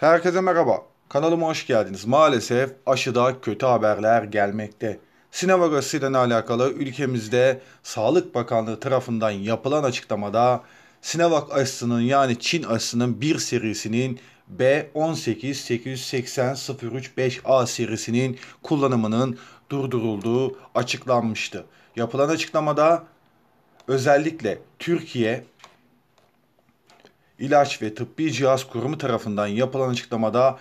Herkese merhaba. Kanalıma hoş geldiniz. Maalesef aşıda kötü haberler gelmekte. Sinovagas ile alakalı ülkemizde Sağlık Bakanlığı tarafından yapılan açıklamada Sinovac aşısının yani Çin aşısının bir serisinin B1888003-5A serisinin kullanımının durdurulduğu açıklanmıştı. Yapılan açıklamada özellikle Türkiye İlaç ve Tıbbi Cihaz Kurumu tarafından yapılan açıklamada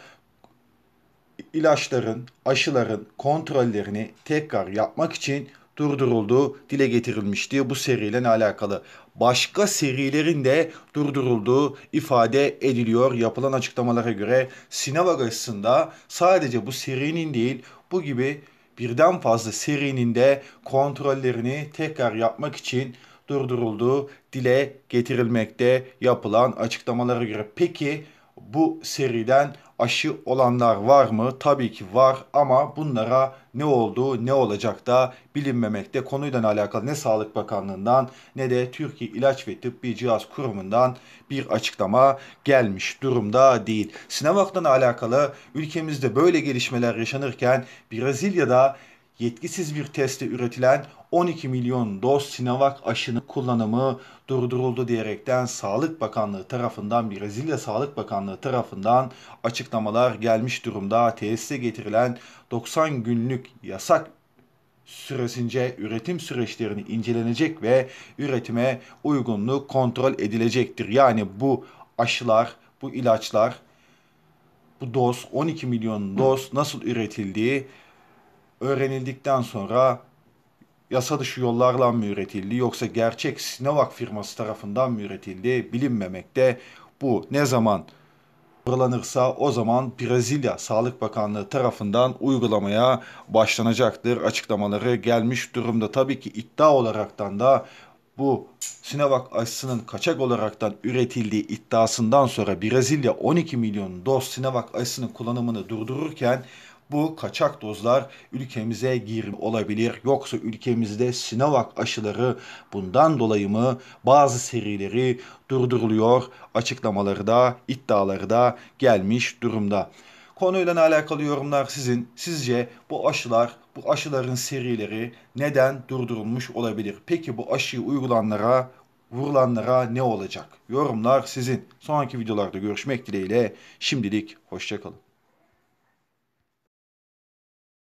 ilaçların, aşıların kontrollerini tekrar yapmak için durdurulduğu dile getirilmişti bu seriyle alakalı. Başka serilerin de durdurulduğu ifade ediliyor yapılan açıklamalara göre Sinovac aşısında sadece bu serinin değil bu gibi birden fazla serinin de kontrollerini tekrar yapmak için durdurulduğu dile getirilmekte yapılan açıklamalara göre. Peki bu seriden aşı olanlar var mı? Tabii ki var ama bunlara ne oldu ne olacak da bilinmemekte. Konuyla alakalı ne Sağlık Bakanlığı'ndan ne de Türkiye İlaç ve Tıbbi Cihaz Kurumu'ndan bir açıklama gelmiş durumda değil. Sinovac'la alakalı ülkemizde böyle gelişmeler yaşanırken Brezilya'da yetkisiz bir testte üretilen 12 milyon doz Sinovac aşının kullanımı durduruldu diyerekten Sağlık Bakanlığı tarafından Brezilya Sağlık Bakanlığı tarafından açıklamalar gelmiş durumda. Tesise getirilen 90 günlük yasak süresince üretim süreçlerini incelenecek ve üretime uygunluk kontrol edilecektir. Yani bu aşılar, bu ilaçlar, bu doz 12 milyon doz nasıl üretildiği öğrenildikten sonra yasa dışı yollarla mı üretildi yoksa gerçek Sinovac firması tarafından mı üretildi bilinmemekte. Bu ne zaman uygulanırsa o zaman Brezilya Sağlık Bakanlığı tarafından uygulamaya başlanacaktır. Açıklamaları gelmiş durumda. Tabii ki iddia olaraktan da bu Sinovac aşısının kaçak olaraktan üretildiği iddiasından sonra Brezilya 12 milyon doz Sinovac aşısının kullanımını durdururken bu kaçak dozlar ülkemize gir olabilir. Yoksa ülkemizde Sinovac aşıları bundan dolayı mı bazı serileri durduruluyor açıklamaları da iddiaları da gelmiş durumda. Konuyla alakalı yorumlar sizin. Sizce bu aşılar, bu aşıların serileri neden durdurulmuş olabilir? Peki bu aşıyı uygulanlara, vurulanlara ne olacak? Yorumlar sizin. Sonraki videolarda görüşmek dileğiyle. Şimdilik hoşçakalın.